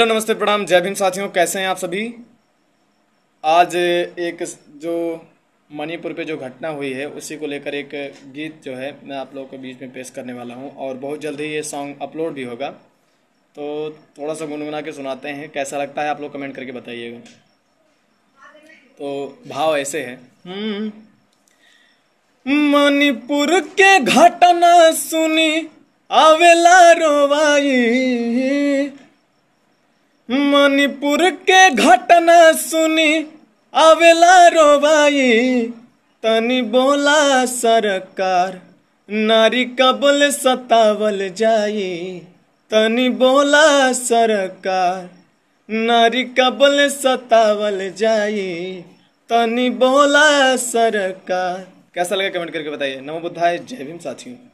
Hello नमस्ते प्रणाम जय भीम साथियों कैसे हैं आप सभी आज एक जो मणिपुर पे जो घटना हुई है उसी को लेकर एक गीत जो है मैं आप लोगों के बीच में पेश करने वाला हूं और बहुत जल्द ही ये सॉन्ग अपलोड भी होगा तो थोड़ा सा गुनगुना के सुनाते हैं कैसा लगता है आप लोग कमेंट करके बताइएगा तो भाव ऐसे है हम्म। मणिपुर के घटना सुनी अवेला रोवाई सोनीपुर के घटना सुनी अवेला रोबाई तनी बोला सरकार नारी कबल सतावल जाई तनी बोला सरकार नारी कबल सतावल जाई तनी बोला सरकार कैसा लगा कमेंट करके बताइए नमो बुद्धाय जय भीम साथियों